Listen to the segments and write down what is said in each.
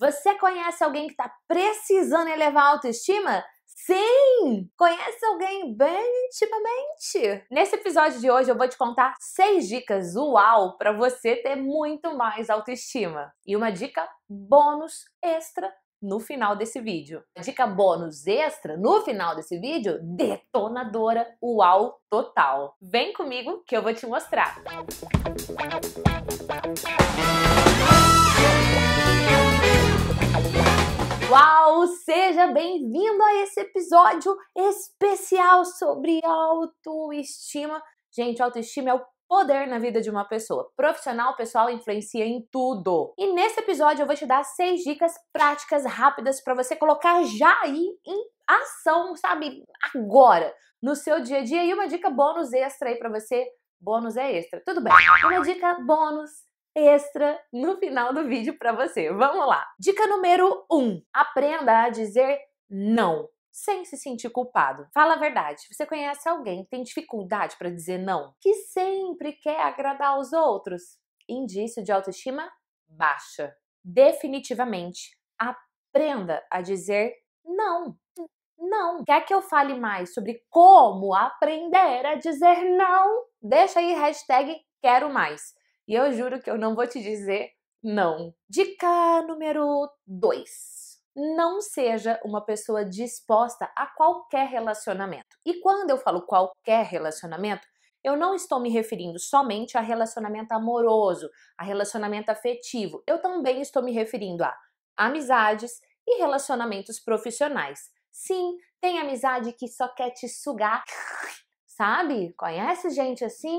Você conhece alguém que está precisando elevar a autoestima? Sim! Conhece alguém bem intimamente? Nesse episódio de hoje eu vou te contar seis dicas uau para você ter muito mais autoestima. E uma dica bônus extra no final desse vídeo. dica bônus extra no final desse vídeo detonadora uau total. Vem comigo que eu vou te mostrar. Música Uau! Seja bem-vindo a esse episódio especial sobre autoestima. Gente, autoestima é o poder na vida de uma pessoa. Profissional, pessoal, influencia em tudo. E nesse episódio eu vou te dar seis dicas práticas rápidas para você colocar já aí em ação, sabe, agora no seu dia a dia e uma dica bônus extra aí para você. Bônus é extra. Tudo bem. Uma dica bônus extra no final do vídeo para você. Vamos lá! Dica número 1: um, aprenda a dizer não sem se sentir culpado. Fala a verdade. Você conhece alguém que tem dificuldade para dizer não, que sempre quer agradar aos outros? Indício de autoestima baixa. Definitivamente, aprenda a dizer não. Não. Quer que eu fale mais sobre como aprender a dizer não? Deixa aí hashtag quero mais. E eu juro que eu não vou te dizer não. Dica número 2 não seja uma pessoa disposta a qualquer relacionamento. E quando eu falo qualquer relacionamento, eu não estou me referindo somente a relacionamento amoroso, a relacionamento afetivo. Eu também estou me referindo a amizades e relacionamentos profissionais. Sim, tem amizade que só quer te sugar, sabe? Conhece gente assim?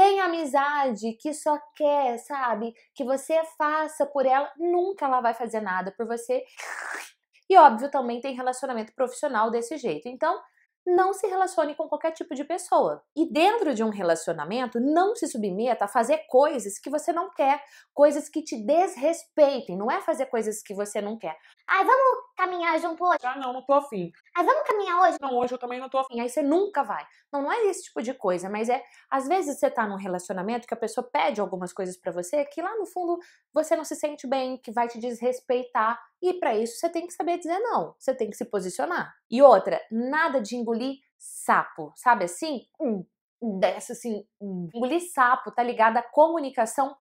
Tem amizade que só quer, sabe, que você faça por ela, nunca ela vai fazer nada por você. E óbvio, também tem relacionamento profissional desse jeito. Então, não se relacione com qualquer tipo de pessoa. E dentro de um relacionamento, não se submeta a fazer coisas que você não quer, coisas que te desrespeitem. Não é fazer coisas que você não quer. Ai, vamos caminhar junto hoje? Ah, não, não tô afim. Aí vamos caminhar hoje? Não, hoje eu também não tô afim. Aí você nunca vai. Não, não é esse tipo de coisa, mas é. Às vezes você tá num relacionamento que a pessoa pede algumas coisas para você que lá no fundo você não se sente bem, que vai te desrespeitar. E para isso você tem que saber dizer não. Você tem que se posicionar. E outra, nada de engolir sapo. Sabe assim? Um. desce assim. Engolir sapo tá ligado à comunicação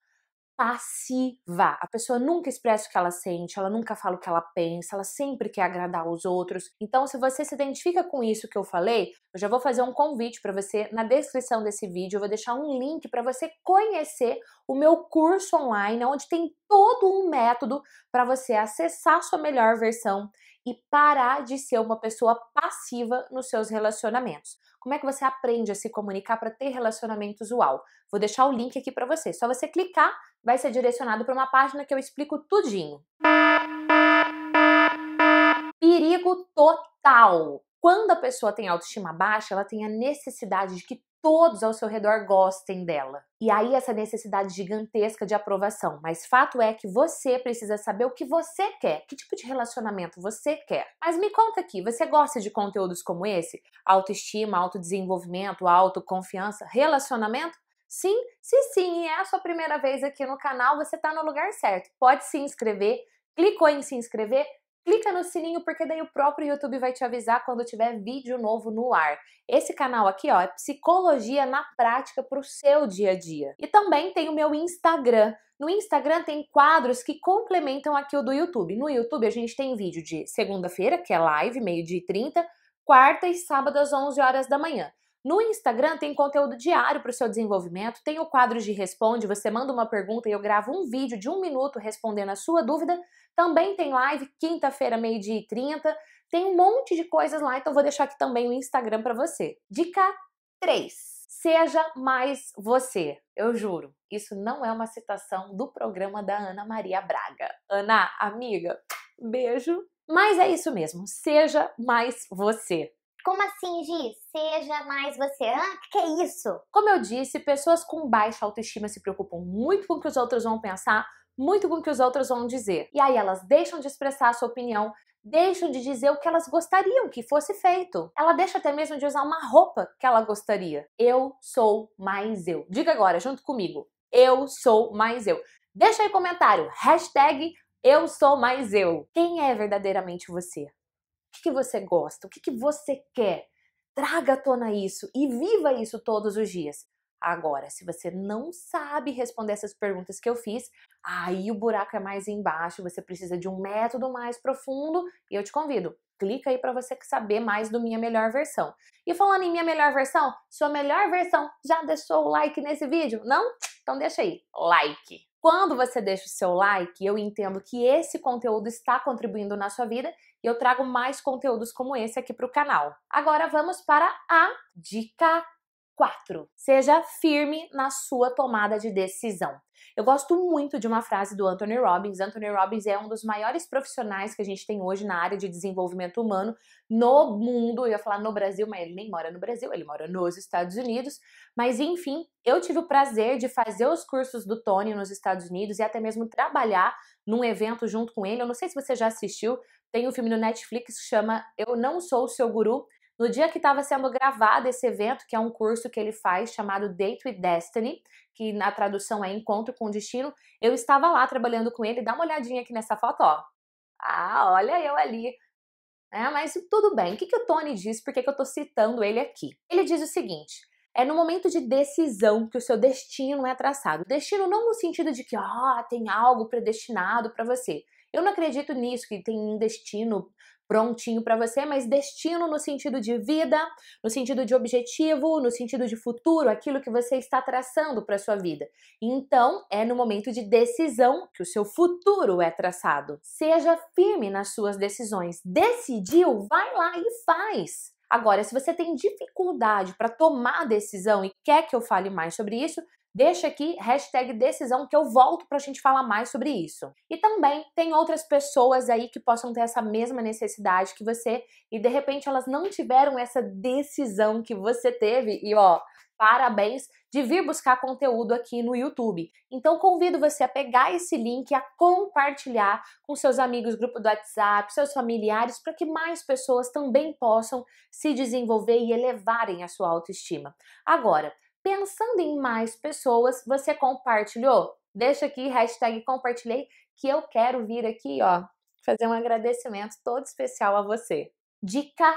passiva. A pessoa nunca expressa o que ela sente, ela nunca fala o que ela pensa, ela sempre quer agradar os outros. Então, se você se identifica com isso que eu falei, eu já vou fazer um convite para você na descrição desse vídeo, eu vou deixar um link para você conhecer o meu curso online, onde tem todo um método para você acessar sua melhor versão e parar de ser uma pessoa passiva nos seus relacionamentos. Como é que você aprende a se comunicar para ter relacionamento usual? Vou deixar o link aqui para você. É só você clicar vai ser direcionado para uma página que eu explico tudinho. Perigo total. Quando a pessoa tem autoestima baixa, ela tem a necessidade de que todos ao seu redor gostem dela. E aí essa necessidade gigantesca de aprovação. Mas fato é que você precisa saber o que você quer, que tipo de relacionamento você quer. Mas me conta aqui, você gosta de conteúdos como esse? Autoestima, autodesenvolvimento, autoconfiança, relacionamento? Sim, se sim, é a sua primeira vez aqui no canal, você está no lugar certo. Pode se inscrever, clicou em se inscrever, clica no sininho porque daí o próprio YouTube vai te avisar quando tiver vídeo novo no ar. Esse canal aqui, ó, é psicologia na prática para o seu dia a dia. E também tem o meu Instagram. No Instagram tem quadros que complementam aqui o do YouTube. No YouTube a gente tem vídeo de segunda-feira, que é live, meio-dia e 30, quarta e sábado às 11 horas da manhã. No Instagram tem conteúdo diário para o seu desenvolvimento, tem o quadro de responde, você manda uma pergunta e eu gravo um vídeo de um minuto respondendo a sua dúvida. Também tem live quinta-feira, meio-dia e trinta. Tem um monte de coisas lá, então vou deixar aqui também o Instagram para você. Dica 3. Seja mais você. Eu juro, isso não é uma citação do programa da Ana Maria Braga. Ana, amiga, beijo. Mas é isso mesmo, seja mais você. Como assim, Gi? Seja mais você. Ah, que, que é isso? Como eu disse, pessoas com baixa autoestima se preocupam muito com o que os outros vão pensar, muito com o que os outros vão dizer. E aí elas deixam de expressar a sua opinião, deixam de dizer o que elas gostariam que fosse feito. Ela deixa até mesmo de usar uma roupa que ela gostaria. Eu sou mais eu. Diga agora, junto comigo. Eu sou mais eu. Deixa aí comentário, hashtag eu sou mais eu. Quem é verdadeiramente você? O que, você gosta? O que você quer? Traga à tona isso e viva isso todos os dias. Agora, se você não sabe responder essas perguntas que eu fiz, aí o buraco é mais embaixo, você precisa de um método mais profundo e eu te convido, clica aí para você saber mais do Minha Melhor Versão. E falando em Minha Melhor Versão, sua melhor versão já deixou o like nesse vídeo? Não? Então deixa aí, like. Quando você deixa o seu like, eu entendo que esse conteúdo está contribuindo na sua vida e eu trago mais conteúdos como esse aqui para o canal. Agora vamos para a dica 4. Seja firme na sua tomada de decisão. Eu gosto muito de uma frase do Anthony Robbins. Anthony Robbins é um dos maiores profissionais que a gente tem hoje na área de desenvolvimento humano no mundo. Eu ia falar no Brasil, mas ele nem mora no Brasil, ele mora nos Estados Unidos. Mas enfim, eu tive o prazer de fazer os cursos do Tony nos Estados Unidos e até mesmo trabalhar num evento junto com ele. Eu não sei se você já assistiu, tem um filme no Netflix que chama Eu Não Sou o Seu Guru. No dia que estava sendo gravado esse evento, que é um curso que ele faz chamado Date with Destiny, que na tradução é Encontro com Destino, eu estava lá trabalhando com ele. Dá uma olhadinha aqui nessa foto, ó. Ah, olha eu ali. É, mas tudo bem. O que, que o Tony diz? Por que, que eu estou citando ele aqui? Ele diz o seguinte: é no momento de decisão que o seu destino é traçado. Destino não no sentido de que, ah, tem algo predestinado para você. Eu não acredito nisso, que tem um destino prontinho para você, mas destino no sentido de vida, no sentido de objetivo, no sentido de futuro, aquilo que você está traçando para sua vida. Então, é no momento de decisão que o seu futuro é traçado. Seja firme nas suas decisões. Decidiu, vai lá e faz. Agora, se você tem dificuldade para tomar a decisão e quer que eu fale mais sobre isso, Deixa aqui hashtag decisão que eu volto para a gente falar mais sobre isso. E também tem outras pessoas aí que possam ter essa mesma necessidade que você e de repente elas não tiveram essa decisão que você teve e ó, parabéns de vir buscar conteúdo aqui no YouTube. Então convido você a pegar esse link e a compartilhar com seus amigos, grupo do WhatsApp, seus familiares, para que mais pessoas também possam se desenvolver e elevarem a sua autoestima. Agora, pensando em mais pessoas, você compartilhou? Deixa aqui hashtag compartilhei que eu quero vir aqui, ó, fazer um agradecimento todo especial a você. Dica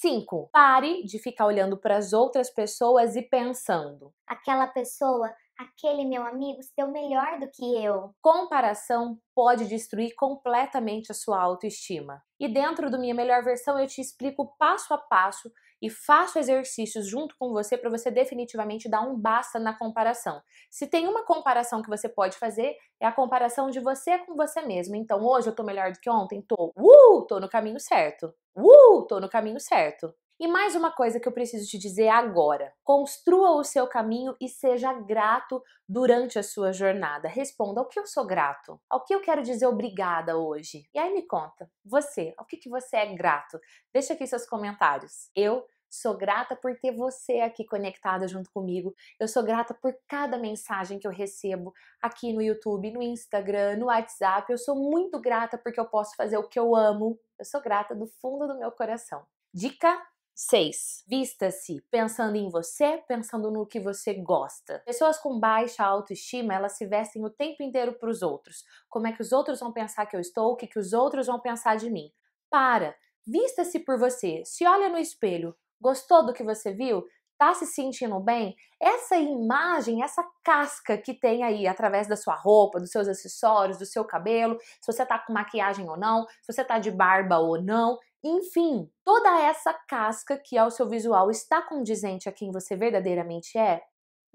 5. Pare de ficar olhando para as outras pessoas e pensando. Aquela pessoa aquele meu amigo se deu melhor do que eu. Comparação pode destruir completamente a sua autoestima. E dentro do Minha Melhor Versão eu te explico passo a passo e faço exercícios junto com você para você definitivamente dar um basta na comparação. Se tem uma comparação que você pode fazer, é a comparação de você com você mesmo. Então, hoje eu tô melhor do que ontem, tô, uh, tô no caminho certo. Uh, tô no caminho certo. E mais uma coisa que eu preciso te dizer agora: construa o seu caminho e seja grato durante a sua jornada. Responda ao que eu sou grato, ao que eu quero dizer obrigada hoje. E aí me conta, você, ao que, que você é grato? Deixa aqui seus comentários. Eu Sou grata por ter você aqui conectada junto comigo. Eu sou grata por cada mensagem que eu recebo aqui no YouTube, no Instagram, no WhatsApp. Eu sou muito grata porque eu posso fazer o que eu amo. Eu sou grata do fundo do meu coração. Dica 6. Vista-se pensando em você, pensando no que você gosta. Pessoas com baixa autoestima, elas se vestem o tempo inteiro para os outros. Como é que os outros vão pensar que eu estou? O que, que os outros vão pensar de mim? Para! Vista-se por você. Se olha no espelho. Gostou do que você viu? Tá se sentindo bem? Essa imagem, essa casca que tem aí através da sua roupa, dos seus acessórios, do seu cabelo, se você tá com maquiagem ou não, se você tá de barba ou não, enfim, toda essa casca que é o seu visual está condizente a quem você verdadeiramente é?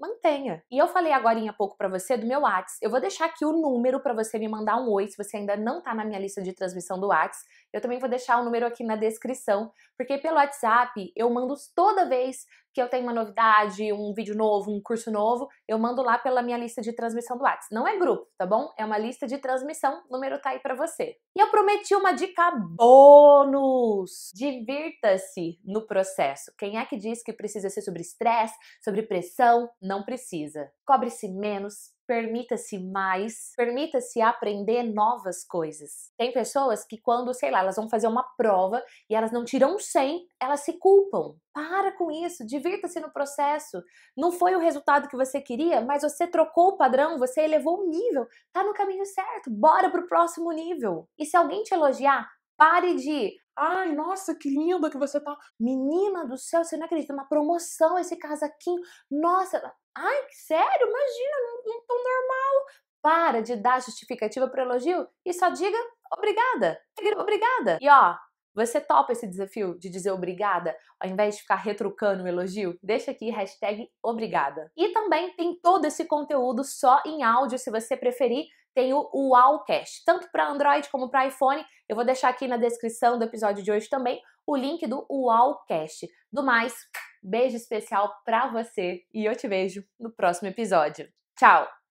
mantenha. E eu falei agora há pouco para você do meu Whats. Eu vou deixar aqui o número para você me mandar um oi se você ainda não tá na minha lista de transmissão do Whats. Eu também vou deixar o número aqui na descrição, porque pelo WhatsApp eu mando toda vez que eu tenho uma novidade, um vídeo novo, um curso novo, eu mando lá pela minha lista de transmissão do WhatsApp. Não é grupo, tá bom? É uma lista de transmissão, o número tá aí para você. E eu prometi uma dica bônus. Divirta-se no processo. Quem é que diz que precisa ser sobre estresse, sobre pressão? Não precisa. Cobre-se menos, permita-se mais, permita-se aprender novas coisas. Tem pessoas que quando, sei lá, elas vão fazer uma prova e elas não tiram 100, elas se culpam. Para com isso, divirta-se no processo. Não foi o resultado que você queria, mas você trocou o padrão, você elevou o nível, tá no caminho certo. Bora pro próximo nível. E se alguém te elogiar, pare de Ai, nossa, que linda que você tá. Menina do céu, você não acredita, uma promoção esse casaquinho. Nossa, ai, sério? Imagina, não tão normal. Para de dar justificativa para elogio e só diga obrigada. Obrigada. E ó, você topa esse desafio de dizer obrigada ao invés de ficar retrucando o elogio? Deixa aqui hashtag obrigada. E também tem todo esse conteúdo só em áudio, se você preferir, tem o Ualcast, tanto para Android como para iPhone. Eu vou deixar aqui na descrição do episódio de hoje também o link do Ualcast. Do mais, beijo especial para você e eu te vejo no próximo episódio. Tchau!